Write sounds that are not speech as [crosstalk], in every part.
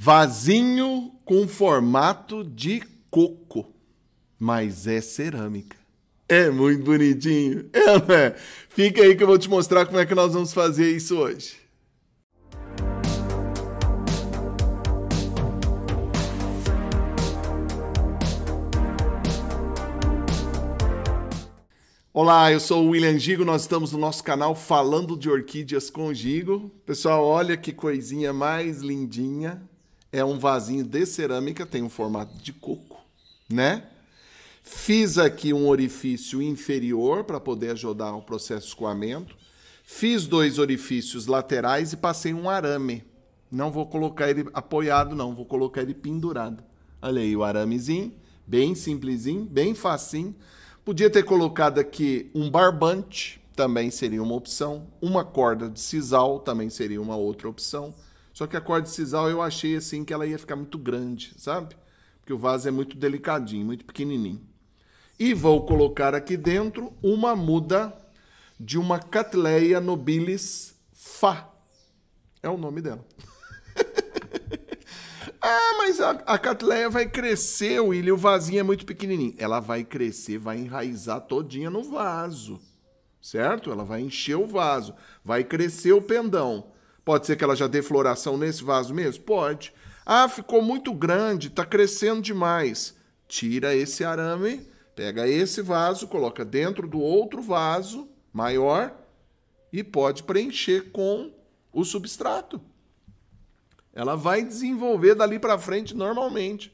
Vasinho com formato de coco, mas é cerâmica. É muito bonitinho. É, né? Fica aí que eu vou te mostrar como é que nós vamos fazer isso hoje. Olá, eu sou o William Gigo, nós estamos no nosso canal Falando de Orquídeas com Gigo. Pessoal, olha que coisinha mais lindinha é um vasinho de cerâmica, tem um formato de coco, né? Fiz aqui um orifício inferior para poder ajudar o processo de escoamento. Fiz dois orifícios laterais e passei um arame. Não vou colocar ele apoiado, não, vou colocar ele pendurado. Olha aí o aramezinho, bem simplesinho, bem facinho. Podia ter colocado aqui um barbante, também seria uma opção. Uma corda de sisal também seria uma outra opção. Só que a cordecisal eu achei assim que ela ia ficar muito grande, sabe? Porque o vaso é muito delicadinho, muito pequenininho. E vou colocar aqui dentro uma muda de uma Catleia nobilis fa. É o nome dela. [laughs] ah, mas a, a Catleia vai crescer, William, o vasinho é muito pequenininho. Ela vai crescer, vai enraizar todinha no vaso, certo? Ela vai encher o vaso, vai crescer o pendão. Pode ser que ela já dê floração nesse vaso mesmo? Pode. Ah, ficou muito grande, está crescendo demais. Tira esse arame, pega esse vaso, coloca dentro do outro vaso maior e pode preencher com o substrato. Ela vai desenvolver dali para frente normalmente,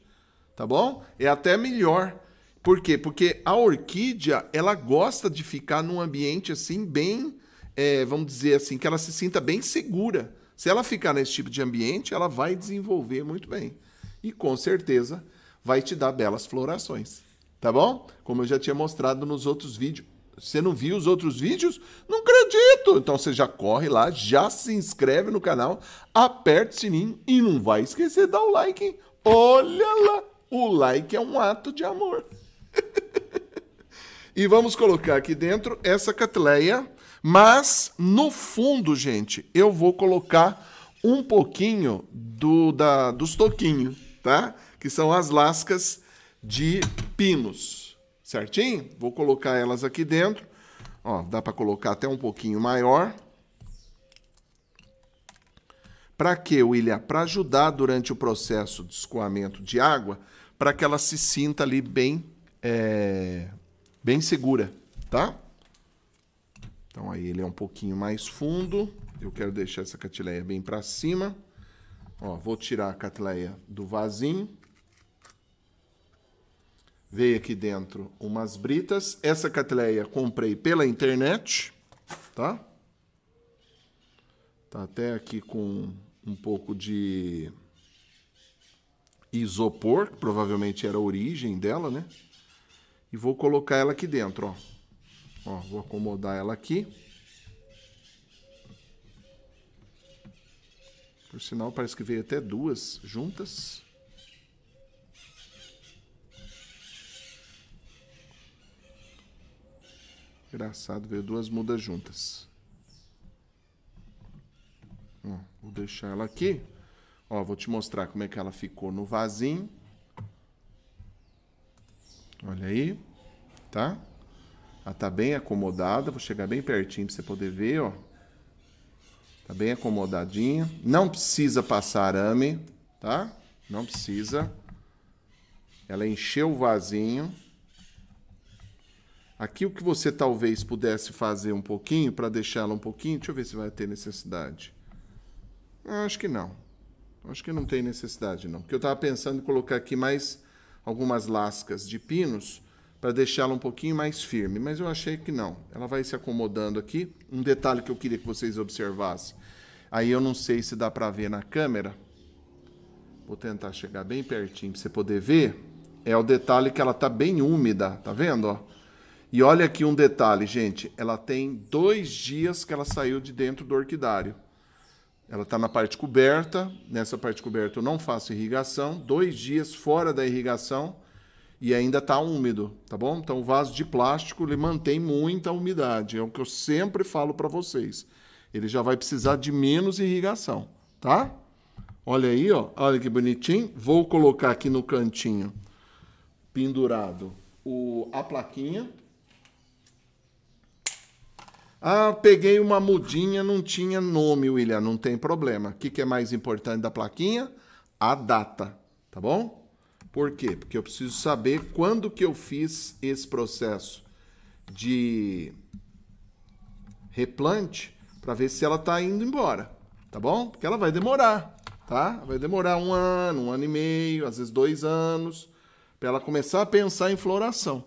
tá bom? É até melhor. Por quê? Porque a orquídea, ela gosta de ficar num ambiente assim bem é, vamos dizer assim, que ela se sinta bem segura. Se ela ficar nesse tipo de ambiente, ela vai desenvolver muito bem. E com certeza vai te dar belas florações. Tá bom? Como eu já tinha mostrado nos outros vídeos. Você não viu os outros vídeos? Não acredito! Então você já corre lá, já se inscreve no canal, aperta o sininho e não vai esquecer de dar o like. Hein? Olha lá! O like é um ato de amor. [laughs] e vamos colocar aqui dentro essa catleia mas, no fundo, gente, eu vou colocar um pouquinho do da, dos toquinhos, tá? Que são as lascas de pinos, certinho? Vou colocar elas aqui dentro. Ó, dá para colocar até um pouquinho maior. Para quê, William? Para ajudar durante o processo de escoamento de água, para que ela se sinta ali bem, é, bem segura, tá? Então aí ele é um pouquinho mais fundo. Eu quero deixar essa catileia bem para cima. Ó, vou tirar a catileia do vasinho. Veio aqui dentro umas britas. Essa catileia comprei pela internet, tá? Tá até aqui com um pouco de isopor, que provavelmente era a origem dela, né? E vou colocar ela aqui dentro, ó. Ó, vou acomodar ela aqui. Por sinal, parece que veio até duas juntas. Engraçado, veio duas mudas juntas. Ó, vou deixar ela aqui. Ó, vou te mostrar como é que ela ficou no vasinho. Olha aí, tá? Ela está bem acomodada. Vou chegar bem pertinho para você poder ver, ó. Tá bem acomodadinha. Não precisa passar arame, tá? Não precisa. Ela encheu o vasinho. Aqui o que você talvez pudesse fazer um pouquinho para deixá-la um pouquinho, deixa eu ver se vai ter necessidade. Acho que não. Acho que não tem necessidade não, porque eu estava pensando em colocar aqui mais algumas lascas de pinos para deixá-la um pouquinho mais firme, mas eu achei que não. Ela vai se acomodando aqui. Um detalhe que eu queria que vocês observassem. Aí eu não sei se dá para ver na câmera. Vou tentar chegar bem pertinho para você poder ver. É o detalhe que ela tá bem úmida, tá vendo, ó? E olha aqui um detalhe, gente. Ela tem dois dias que ela saiu de dentro do orquidário. Ela está na parte coberta. Nessa parte coberta eu não faço irrigação. Dois dias fora da irrigação e ainda está úmido, tá bom? Então o vaso de plástico ele mantém muita umidade, é o que eu sempre falo para vocês. Ele já vai precisar de menos irrigação, tá? Olha aí, ó, olha que bonitinho. Vou colocar aqui no cantinho pendurado o, a plaquinha. Ah, peguei uma mudinha, não tinha nome, William, não tem problema. O que, que é mais importante da plaquinha? A data, tá bom? Por quê? Porque eu preciso saber quando que eu fiz esse processo de replante para ver se ela está indo embora, tá bom? Porque ela vai demorar, tá? Vai demorar um ano, um ano e meio, às vezes dois anos, para ela começar a pensar em floração.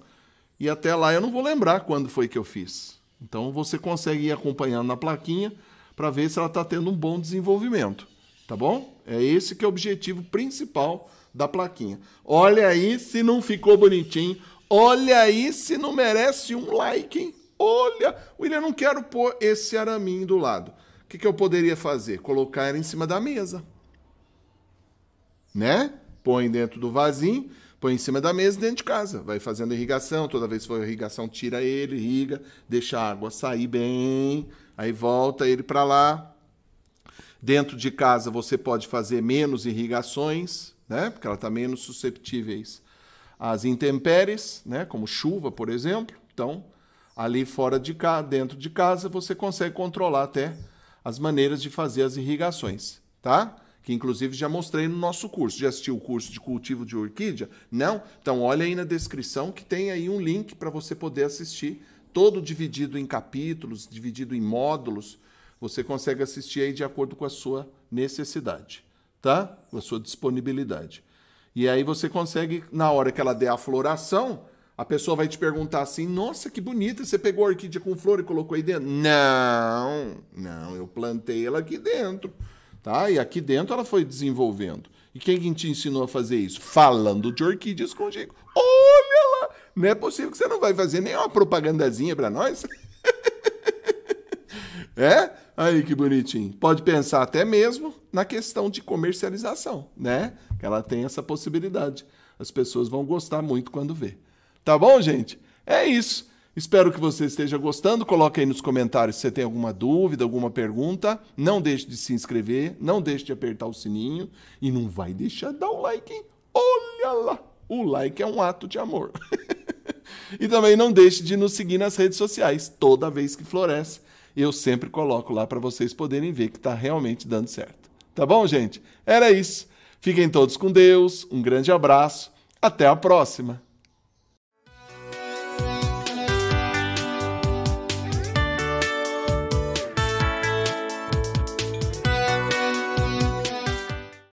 E até lá eu não vou lembrar quando foi que eu fiz. Então você consegue ir acompanhando na plaquinha para ver se ela está tendo um bom desenvolvimento. Tá bom? É esse que é o objetivo principal da plaquinha. Olha aí se não ficou bonitinho. Olha aí se não merece um like, hein? Olha, William, não quero pôr esse araminho do lado. O que, que eu poderia fazer? Colocar ele em cima da mesa. Né? Põe dentro do vasinho, põe em cima da mesa dentro de casa. Vai fazendo irrigação, toda vez que for irrigação, tira ele, irriga, deixa a água sair bem, aí volta ele para lá, Dentro de casa você pode fazer menos irrigações, né? Porque ela está menos susceptíveis às intempéries, né? Como chuva, por exemplo. Então, ali fora de casa, dentro de casa, você consegue controlar até as maneiras de fazer as irrigações, tá? Que inclusive já mostrei no nosso curso. Já assistiu o curso de cultivo de orquídea? Não? Então olha aí na descrição que tem aí um link para você poder assistir todo dividido em capítulos, dividido em módulos você consegue assistir aí de acordo com a sua necessidade, tá? Com a sua disponibilidade. E aí você consegue, na hora que ela der a floração, a pessoa vai te perguntar assim: Nossa, que bonita, você pegou a orquídea com flor e colocou aí dentro? Não, não, eu plantei ela aqui dentro, tá? E aqui dentro ela foi desenvolvendo. E quem te ensinou a fazer isso? Falando de orquídeas com Diego. Olha lá! Não é possível que você não vai fazer nenhuma propagandazinha para nós? [laughs] é? Aí que bonitinho. Pode pensar até mesmo na questão de comercialização, né? Que ela tem essa possibilidade. As pessoas vão gostar muito quando vê. Tá bom, gente? É isso. Espero que você esteja gostando. Coloque aí nos comentários se você tem alguma dúvida, alguma pergunta. Não deixe de se inscrever, não deixe de apertar o sininho e não vai deixar de dar o like, hein? Olha lá! O like é um ato de amor. [laughs] e também não deixe de nos seguir nas redes sociais toda vez que floresce eu sempre coloco lá para vocês poderem ver que está realmente dando certo. Tá bom, gente? Era isso. Fiquem todos com Deus, um grande abraço, até a próxima!